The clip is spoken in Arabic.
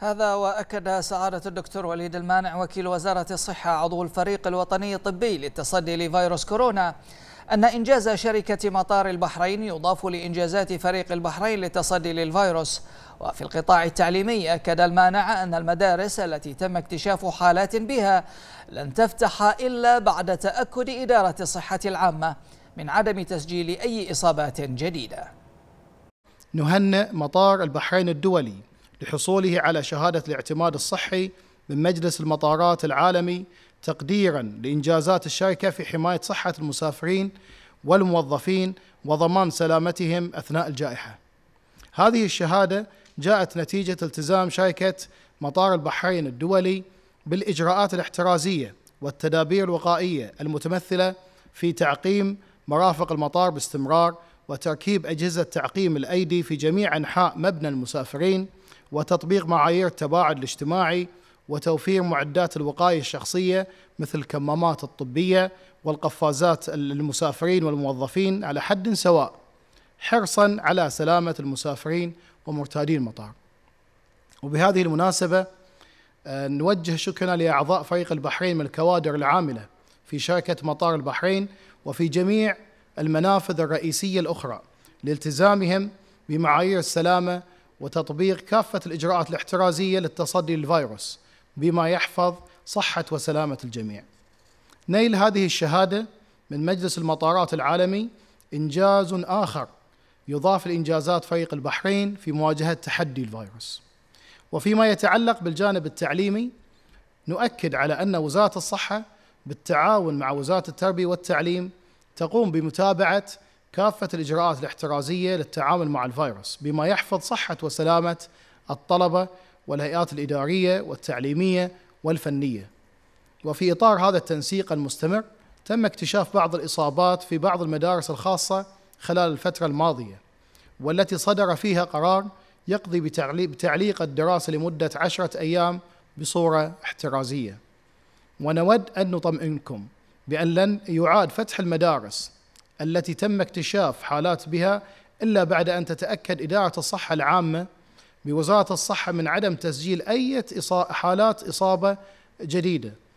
هذا وأكد سعادة الدكتور وليد المانع وكيل وزارة الصحة عضو الفريق الوطني الطبي للتصدي لفيروس كورونا أن إنجاز شركة مطار البحرين يضاف لإنجازات فريق البحرين للتصدي للفيروس وفي القطاع التعليمي أكد المانع أن المدارس التي تم اكتشاف حالات بها لن تفتح إلا بعد تأكد إدارة الصحة العامة من عدم تسجيل أي إصابات جديدة نهنئ مطار البحرين الدولي لحصوله على شهادة الاعتماد الصحي من مجلس المطارات العالمي تقديرا لإنجازات الشركة في حماية صحة المسافرين والموظفين وضمان سلامتهم أثناء الجائحة. هذه الشهادة جاءت نتيجة التزام شركة مطار البحرين الدولي بالإجراءات الاحترازية والتدابير الوقائية المتمثلة في تعقيم مرافق المطار باستمرار وتركيب أجهزة تعقيم الأيدي في جميع أنحاء مبنى المسافرين وتطبيق معايير التباعد الاجتماعي وتوفير معدات الوقايه الشخصيه مثل الكمامات الطبيه والقفازات للمسافرين والموظفين على حد سواء حرصا على سلامه المسافرين ومرتادي المطار. وبهذه المناسبه آه، نوجه شكرنا لاعضاء فريق البحرين من الكوادر العامله في شركه مطار البحرين وفي جميع المنافذ الرئيسيه الاخرى لالتزامهم بمعايير السلامه وتطبيق كافة الإجراءات الاحترازية للتصدي للفيروس بما يحفظ صحة وسلامة الجميع. نيل هذه الشهادة من مجلس المطارات العالمي إنجاز آخر يضاف لإنجازات فريق البحرين في مواجهة تحدي الفيروس. وفيما يتعلق بالجانب التعليمي نؤكد على أن وزارة الصحة بالتعاون مع وزارة التربية والتعليم تقوم بمتابعة كافة الإجراءات الاحترازية للتعامل مع الفيروس بما يحفظ صحة وسلامة الطلبة والهيئات الإدارية والتعليمية والفنية وفي إطار هذا التنسيق المستمر تم اكتشاف بعض الإصابات في بعض المدارس الخاصة خلال الفترة الماضية والتي صدر فيها قرار يقضي بتعليق الدراسة لمدة عشرة أيام بصورة احترازية ونود أن نطمئنكم بأن لن يعاد فتح المدارس التي تم اكتشاف حالات بها إلا بعد أن تتأكد إدارة الصحة العامة بوزارة الصحة من عدم تسجيل أي حالات إصابة جديدة